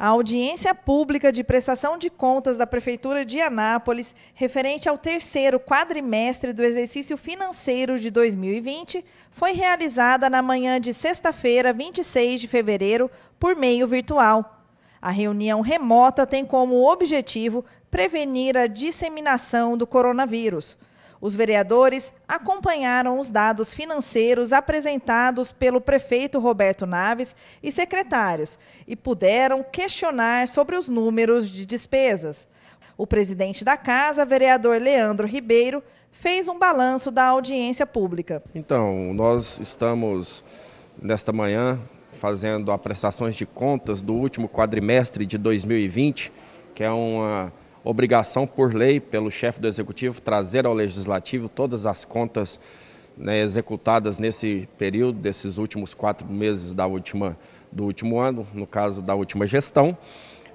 a audiência pública de prestação de contas da Prefeitura de Anápolis, referente ao terceiro quadrimestre do exercício financeiro de 2020, foi realizada na manhã de sexta-feira, 26 de fevereiro, por meio virtual. A reunião remota tem como objetivo prevenir a disseminação do coronavírus. Os vereadores acompanharam os dados financeiros apresentados pelo prefeito Roberto Naves e secretários e puderam questionar sobre os números de despesas. O presidente da casa, vereador Leandro Ribeiro, fez um balanço da audiência pública. Então, nós estamos nesta manhã fazendo a prestações de contas do último quadrimestre de 2020, que é uma obrigação por lei pelo chefe do executivo trazer ao legislativo todas as contas né, executadas nesse período, desses últimos quatro meses da última, do último ano, no caso da última gestão.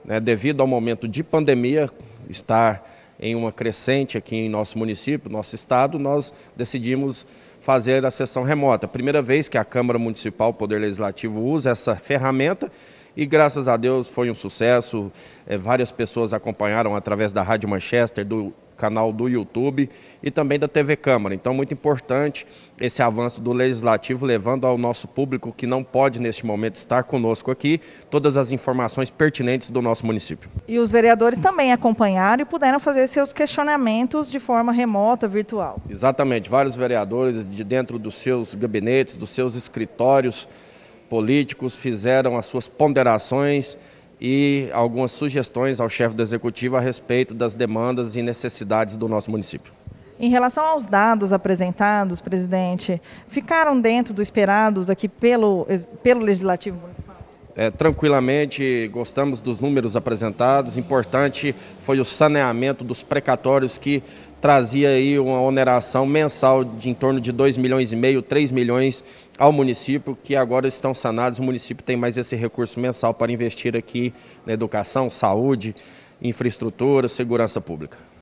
Né, devido ao momento de pandemia, estar em uma crescente aqui em nosso município, nosso estado, nós decidimos fazer a sessão remota. Primeira vez que a Câmara Municipal, Poder Legislativo, usa essa ferramenta e graças a Deus foi um sucesso. É, várias pessoas acompanharam através da Rádio Manchester, do canal do YouTube e também da TV Câmara. Então, muito importante esse avanço do Legislativo, levando ao nosso público que não pode, neste momento, estar conosco aqui, todas as informações pertinentes do nosso município. E os vereadores também acompanharam e puderam fazer seus questionamentos de forma remota, virtual. Exatamente, vários vereadores de dentro dos seus gabinetes, dos seus escritórios, políticos fizeram as suas ponderações e algumas sugestões ao chefe do executivo a respeito das demandas e necessidades do nosso município. Em relação aos dados apresentados, presidente, ficaram dentro do esperados aqui pelo, pelo Legislativo Municipal? É, tranquilamente, gostamos dos números apresentados. Importante foi o saneamento dos precatórios que trazia aí uma oneração mensal de em torno de 2 milhões e meio, 3 milhões ao município, que agora estão sanados, o município tem mais esse recurso mensal para investir aqui na educação, saúde, infraestrutura, segurança pública.